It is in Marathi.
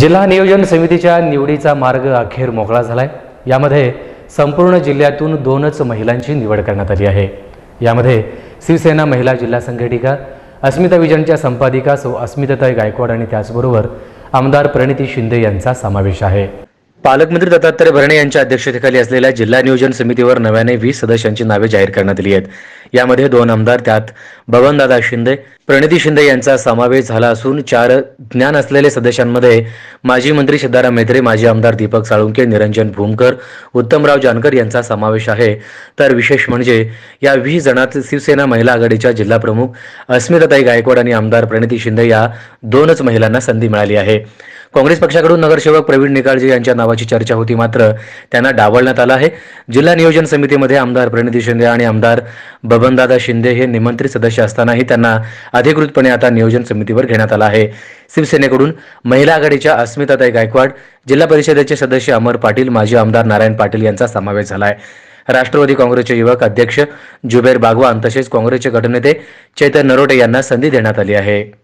जिल्हा नियोजन समितीच्या निवडीचा मार्ग अखेर मोकळा झालाय यामध्ये संपूर्ण जिल्ह्यातून दोनच महिलांची निवड करण्यात आली आहे यामध्ये शिवसेना महिला जिल्हा संघटिका अस्मिता विजनच्या संपादिका सो अस्मिताताई गायकवाड आणि त्याचबरोबर आमदार प्रणिती शिंदे यांचा समावेश आहे पालकमंत्री दत्तात्रय भरणे यांच्या अध्यक्षतेखाली असलेल्या जिल्हा नियोजन समितीवर नव्याने वीस सदस्यांची नावे जाहीर करण्यात आली आहेत यामध्ये दोन आमदार त्यात बबनदादा शिंदे प्रणिती शिंदे यांचा समावेश झाला असून चार ज्ञान असलेले सदस्यांमध्ये माजी मंत्री सिद्धाराम मेत्रे माजी आमदार दीपक साळुंके निरंजन भूमकर उत्तमराव जानकर यांचा समावेश आहे तर विशेष म्हणजे या वीस जणात शिवसेना महिला आघाडीच्या प्रमुख अस्मिताताई गायकवाड आणि आमदार प्रणिती शिंदे या दोनच महिलांना संधी मिळाली आहे काँग्रेस पक्षाकडून नगरसेवक प्रवीण निकाळजे यांच्या नावाची चर्चा होती मात्र त्यांना डावलण्यात आलं आहे जिल्हा नियोजन समितीमध्ये आमदार प्रणिती शिंदे आणि आमदार बबन बबनदादा शिंदे हे निमंत्रित सदस्य असतानाही त्यांना अधिकृतपणे आता नियोजन समितीवर घेण्यात आला आहे शिवसेनेकडून महिला आघाडीच्या अस्मिताताई गायकवाड जिल्हा परिषदेचे सदस्य अमर पाटील माजी आमदार नारायण पाटील यांचा समावेश झाला राष्ट्रवादी काँग्रेसचे युवक अध्यक्ष जुबेर बागवान तसेच काँग्रेसचे गटनेते चैतन नरोटे यांना संधी देण्यात आली आहे